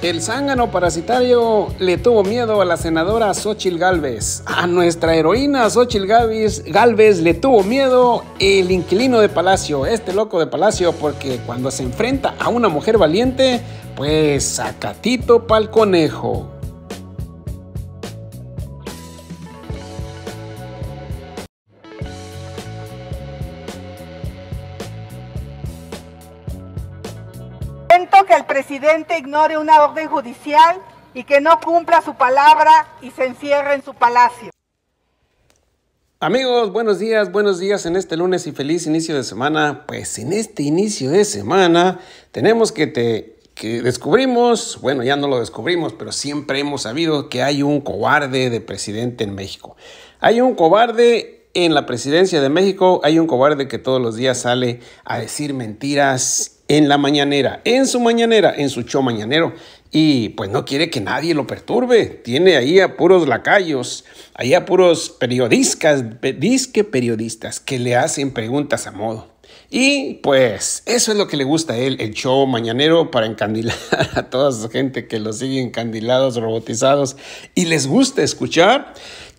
El zángano parasitario le tuvo miedo a la senadora Xochil Galvez. A nuestra heroína Xochil Galvez le tuvo miedo el inquilino de Palacio, este loco de Palacio, porque cuando se enfrenta a una mujer valiente, pues sacatito pa'l conejo. que el presidente ignore una orden judicial y que no cumpla su palabra y se encierre en su palacio. Amigos, buenos días, buenos días en este lunes y feliz inicio de semana. Pues en este inicio de semana tenemos que te que descubrimos, bueno, ya no lo descubrimos, pero siempre hemos sabido que hay un cobarde de presidente en México. Hay un cobarde en la presidencia de México, hay un cobarde que todos los días sale a decir mentiras en la mañanera, en su mañanera, en su show mañanero. Y pues no quiere que nadie lo perturbe. Tiene ahí a puros lacayos, ahí a puros periodistas, disque periodistas que le hacen preguntas a modo. Y pues eso es lo que le gusta a él, el show mañanero para encandilar a toda su gente que lo sigue encandilados, robotizados y les gusta escuchar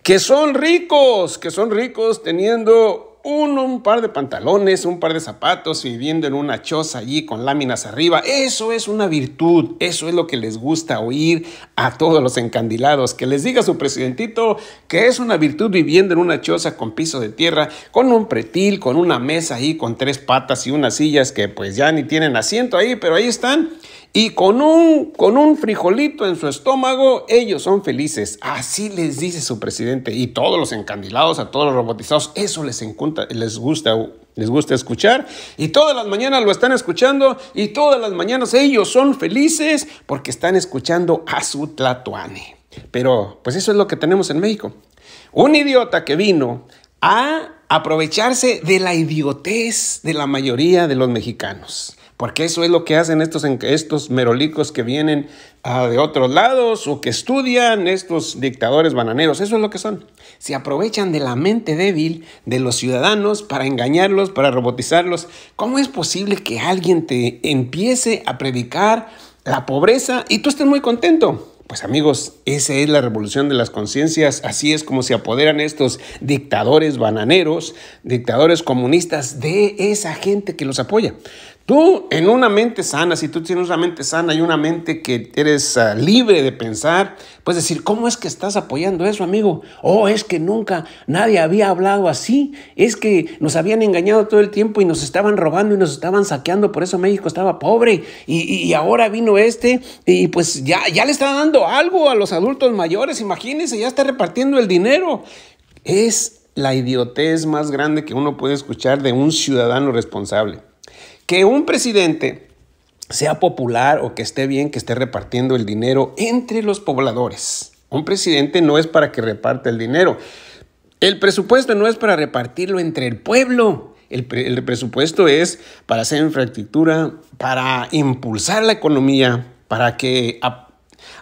que son ricos, que son ricos teniendo uno, un par de pantalones, un par de zapatos, viviendo en una choza allí con láminas arriba. Eso es una virtud, eso es lo que les gusta oír a todos los encandilados. Que les diga su presidentito que es una virtud viviendo en una choza con piso de tierra, con un pretil, con una mesa ahí, con tres patas y unas sillas que pues ya ni tienen asiento ahí, pero ahí están y con un, con frijolito en su estómago, ellos son felices. Así les dice su presidente. Y todos los encandilados, a todos los robotizados, eso les, les gusta. Les gusta escuchar y todas las mañanas lo están escuchando y todas las mañanas ellos son felices porque están escuchando a su tlatoane. Pero pues eso es lo que tenemos en México. Un idiota que vino a aprovecharse de la idiotez de la mayoría de los mexicanos. Porque eso es lo que hacen estos, estos merolicos que vienen ah, de otros lados o que estudian estos dictadores bananeros. Eso es lo que son. Se aprovechan de la mente débil de los ciudadanos para engañarlos, para robotizarlos. ¿Cómo es posible que alguien te empiece a predicar la pobreza y tú estés muy contento? Pues amigos, esa es la revolución de las conciencias. Así es como se apoderan estos dictadores bananeros, dictadores comunistas de esa gente que los apoya. Tú en una mente sana, si tú tienes una mente sana y una mente que eres ah, libre de pensar, puedes decir, ¿cómo es que estás apoyando eso, amigo? Oh, es que nunca nadie había hablado así. Es que nos habían engañado todo el tiempo y nos estaban robando y nos estaban saqueando. Por eso México estaba pobre. Y, ahora vino este y pues ya, ya le está dando algo a los adultos mayores. Imagínense, ya está repartiendo el dinero. Es la idiotez más grande que uno puede escuchar de un ciudadano responsable que un presidente sea popular o que esté bien, que esté repartiendo el dinero entre los pobladores. Un presidente no es para que reparte el dinero. El presupuesto no es para repartirlo entre el pueblo. El, presupuesto es para hacer infraestructura, para impulsar la economía, para que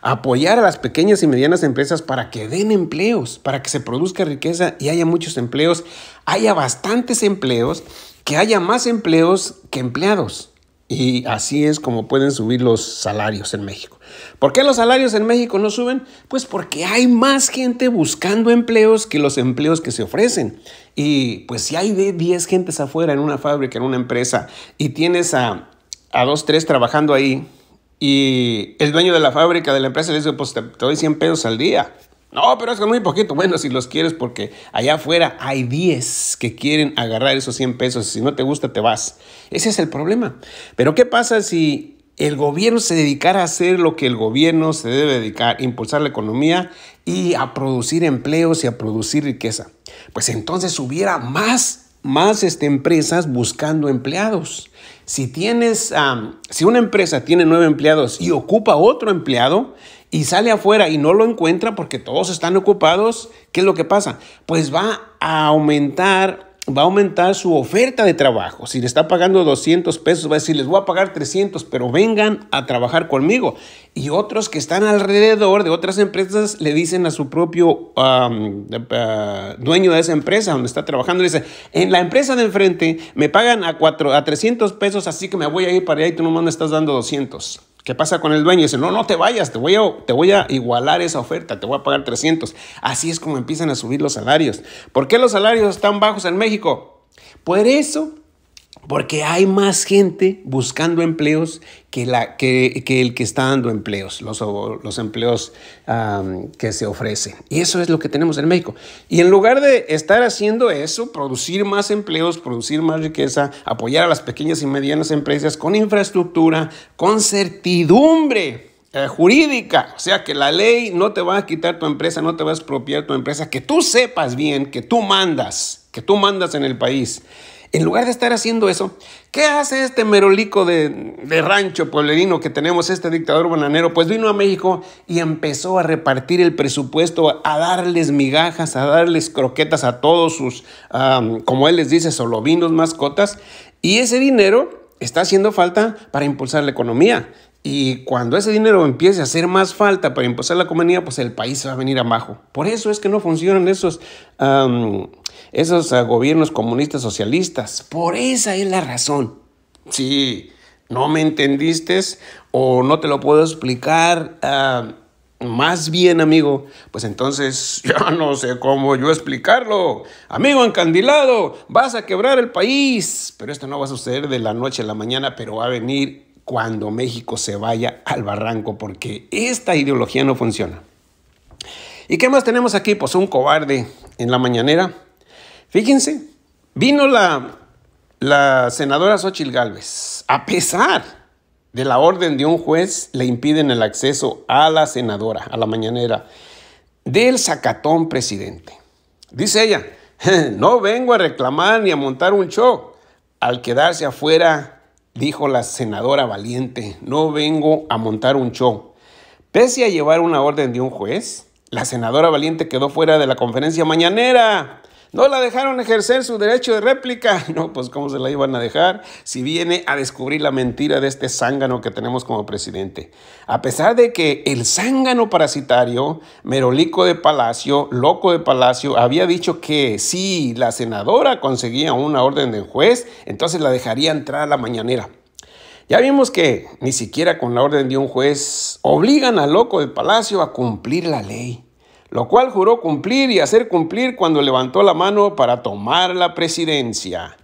apoyar a las pequeñas y medianas empresas para que den empleos, para que se produzca riqueza y haya muchos empleos, haya bastantes empleos, que haya más empleos que empleados. Y así es como pueden subir los salarios en México. ¿Por qué los salarios en México no suben? Pues porque hay más gente buscando empleos que los empleos que se ofrecen. Y pues si hay de 10 gentes afuera en una fábrica, en una empresa, y tienes a, a dos, tres trabajando ahí, y el dueño de la fábrica, de la empresa, le dice, pues te, doy 100 pesos al día. No, pero es que muy poquito. Bueno, si los quieres, porque allá afuera hay 10 que quieren agarrar esos 100 pesos. Si no te gusta, te vas. Ese es el problema. Pero ¿qué pasa si el gobierno se dedicara a hacer lo que el gobierno se debe dedicar, impulsar la economía y a producir empleos y a producir riqueza? Pues entonces hubiera más, más estas empresas buscando empleados si tienes, si una empresa tiene nueve empleados y ocupa otro empleado y sale afuera y no lo encuentra porque todos están ocupados, ¿qué es lo que pasa? Pues va a aumentar va a aumentar su oferta de trabajo. Si le está pagando 200 pesos, va a decir, les voy a pagar 300, pero vengan a trabajar conmigo. Y otros que están alrededor de otras empresas le dicen a su propio eh, dueño de esa empresa donde está trabajando, dice, en la empresa de enfrente me pagan a, cuatro, a 300 pesos, así que me voy a ir para allá y tú no me estás dando 200. ¿Qué pasa con el dueño? Dice, no, no te vayas, te voy, a, te voy a igualar esa oferta, te voy a pagar 300. Así es como empiezan a subir los salarios. ¿Por qué los salarios están bajos en México? Por eso porque hay más gente buscando empleos que, el que está dando empleos, los, empleos que se ofrecen. Y eso es lo que tenemos en México. Y en lugar de estar haciendo eso, producir más empleos, producir más riqueza, apoyar a las pequeñas y medianas empresas con infraestructura, con certidumbre eh, jurídica. O sea, que la ley no te va a quitar tu empresa, no te va a expropiar tu empresa, que tú sepas bien, que tú mandas, que tú mandas en el país. En lugar de estar haciendo eso, ¿qué hace este merolico de, rancho pueblerino que tenemos, este dictador bananero? Pues vino a México y empezó a repartir el presupuesto, a darles migajas, a darles croquetas a todos sus, como él les dice, solovinos, mascotas. Y ese dinero está haciendo falta para impulsar la economía. Y cuando ese dinero empiece a hacer más falta para impulsar la economía, pues el país va a venir abajo. Por eso es que no funcionan esos esos ah, gobiernos comunistas socialistas. Por esa es la razón. Si no me entendiste o no te lo puedo explicar ah, más bien, amigo, pues entonces ya no sé cómo yo explicarlo. Amigo encandilado, vas a quebrar el país, pero esto no va a suceder de la noche a la mañana, pero va a venir cuando México se vaya al barranco, porque esta ideología no funciona. ¿Y qué más tenemos aquí? Pues un cobarde en la mañanera Fíjense, vino la, la senadora Xochil Gálvez. A pesar de la orden de un juez, le impiden el acceso a la senadora, a la mañanera, del sacatón presidente. Dice ella, no vengo a reclamar ni a montar un show. Al quedarse afuera, dijo la senadora valiente, no vengo a montar un show. Pese a llevar una orden de un juez, la senadora valiente quedó fuera de la conferencia mañanera. No la dejaron ejercer su derecho de réplica. No, pues cómo se la iban a dejar si viene a descubrir la mentira de este zángano que tenemos como presidente. A pesar de que el zángano parasitario, merolico de Palacio, loco de Palacio, había dicho que si la senadora conseguía una orden del juez, entonces la dejaría entrar a la mañanera. Ya vimos que ni siquiera con la orden de un juez obligan al loco de Palacio a cumplir la ley lo cual juró cumplir y hacer cumplir cuando levantó la mano para tomar la presidencia.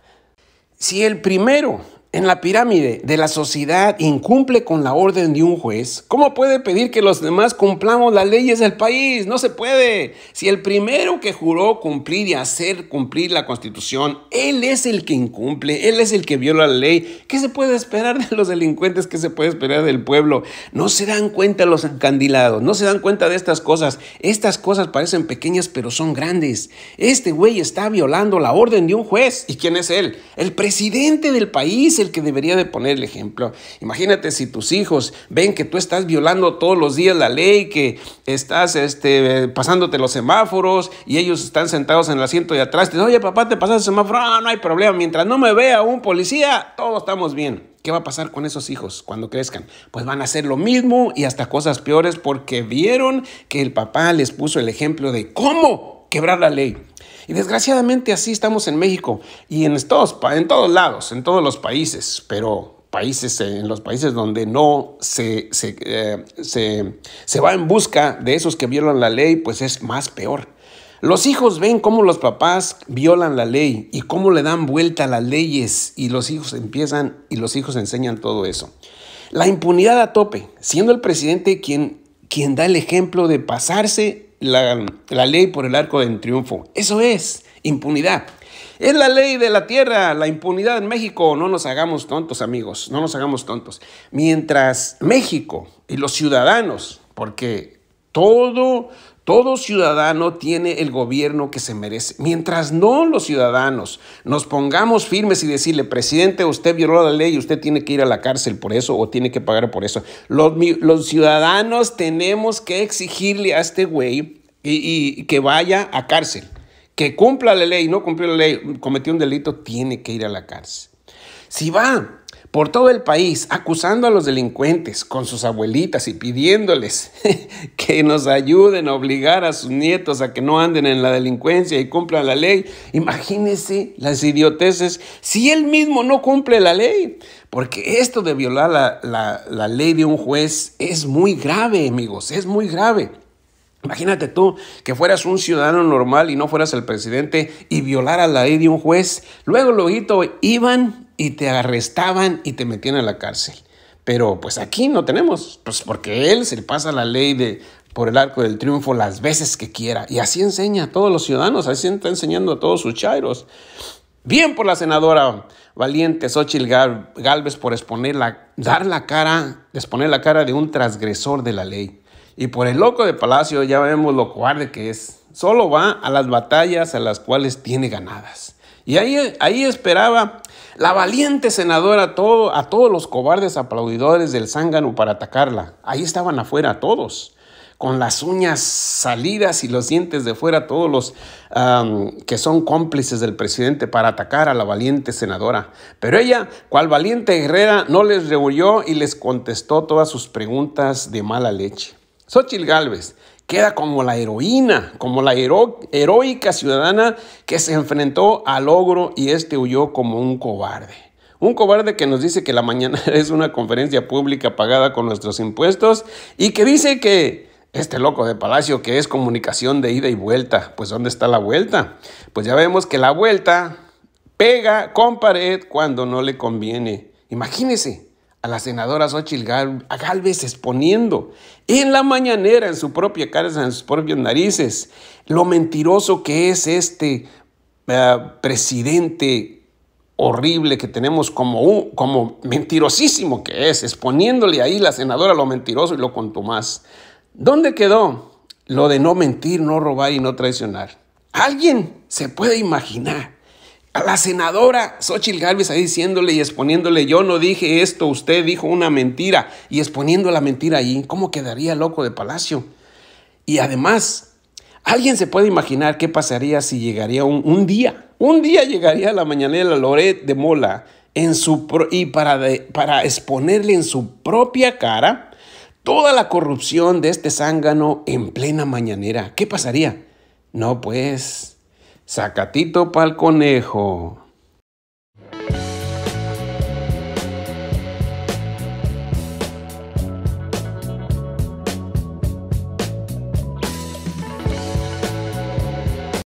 Si el primero en la pirámide de la sociedad incumple con la orden de un juez, ¿cómo puede pedir que los demás cumplamos las leyes del país? No se puede. Si el primero que juró cumplir y hacer cumplir la constitución, él es el que incumple, él es el que viola la ley, ¿qué se puede esperar de los delincuentes? ¿Qué se puede esperar del pueblo? No se dan cuenta los encandilados, no se dan cuenta de estas cosas. Estas cosas parecen pequeñas pero son grandes. Este güey está violando la orden de un juez. ¿Y quién es él? El presidente del país, que debería de poner el ejemplo. Imagínate si tus hijos ven que tú estás violando todos los días la ley, que estás este, pasándote los semáforos y ellos están sentados en el asiento de atrás. Te dicen, oye papá, te pasas el semáforo, ah, no hay problema. Mientras no me vea un policía, todos estamos bien. ¿Qué va a pasar con esos hijos cuando crezcan? Pues van a hacer lo mismo y hasta cosas peores porque vieron que el papá les puso el ejemplo de cómo quebrar la ley. Y desgraciadamente así estamos en México y en todos, en todos lados, en todos los países, pero países, eh, en los países donde no eh, se, se, va en busca de esos que violan la ley, pues es más peor. Los hijos ven cómo los papás violan la ley y cómo le dan vuelta a las leyes y los hijos empiezan y los hijos enseñan todo eso. La impunidad a tope, siendo el presidente quien, quien da el ejemplo de pasarse la, ley por el arco en triunfo. Eso es impunidad. Es la ley de la tierra, la impunidad en México. No nos hagamos tontos, amigos, no nos hagamos tontos. Mientras México y los ciudadanos, porque todo todo ciudadano tiene el gobierno que se merece. Mientras no los ciudadanos nos pongamos firmes y decirle, presidente, usted violó la ley y usted tiene que ir a la cárcel por eso o tiene que pagar por eso. Los, ciudadanos tenemos que exigirle a este güey y, que vaya a cárcel. Que cumpla la ley, no cumplió la ley, cometió un delito, tiene que ir a la cárcel. Si va por todo el país acusando a los delincuentes con sus abuelitas y pidiéndoles que nos ayuden a obligar a sus nietos a que no anden en la delincuencia y cumplan la ley. Imagínense las idioteces si él mismo no cumple la ley. Porque esto de violar la, ley de un juez es muy grave, amigos, es muy grave. Imagínate tú que fueras un ciudadano normal y no fueras el presidente y violara la ley de un juez. Luego, luego, Iván y te arrestaban y te metían a la cárcel. Pero pues aquí no tenemos, pues porque él se le pasa la ley de por el arco del triunfo las veces que quiera. Y así enseña a todos los ciudadanos, así está enseñando a todos sus chairos. Bien por la senadora valiente Xochitl Galvez por exponer dar la cara, exponer la cara de un transgresor de la ley. Y por el loco de Palacio ya vemos lo cobarde que es. Solo va a las batallas a las cuales tiene ganadas. Y ahí, ahí esperaba la valiente senadora a, todo, a todos los cobardes aplaudidores del zángano para atacarla. Ahí estaban afuera todos, con las uñas salidas y los dientes de fuera, todos los que son cómplices del presidente para atacar a la valiente senadora. Pero ella, cual valiente guerrera, no les reunió y les contestó todas sus preguntas de mala leche. Xochitl Galvez queda como la heroína, como la heroica ciudadana que se enfrentó al ogro y este huyó como un cobarde. Un cobarde que nos dice que la mañana es una conferencia pública pagada con nuestros impuestos y que dice que este loco de palacio que es comunicación de ida y vuelta, pues ¿dónde está la vuelta? Pues ya vemos que la vuelta pega con pared cuando no le conviene. Imagínense, a la senadora Xochitl Galvez exponiendo en la mañanera, en su propia cara, en sus propias narices, lo mentiroso que es este eh, presidente horrible que tenemos como, como mentirosísimo que es, exponiéndole ahí la senadora lo mentiroso y lo más ¿Dónde quedó lo de no mentir, no robar y no traicionar? ¿Alguien se puede imaginar a la senadora Xochitl Galvez ahí diciéndole y exponiéndole, yo no dije esto, usted dijo una mentira, y exponiendo la mentira ahí, ¿cómo quedaría loco de palacio? Y además, alguien se puede imaginar qué pasaría si llegaría un, día, un día llegaría la mañanera Loret de Mola en su y para, para exponerle en su propia cara toda la corrupción de este zángano en plena mañanera. ¿Qué pasaría? No, pues Sacatito pa'l conejo.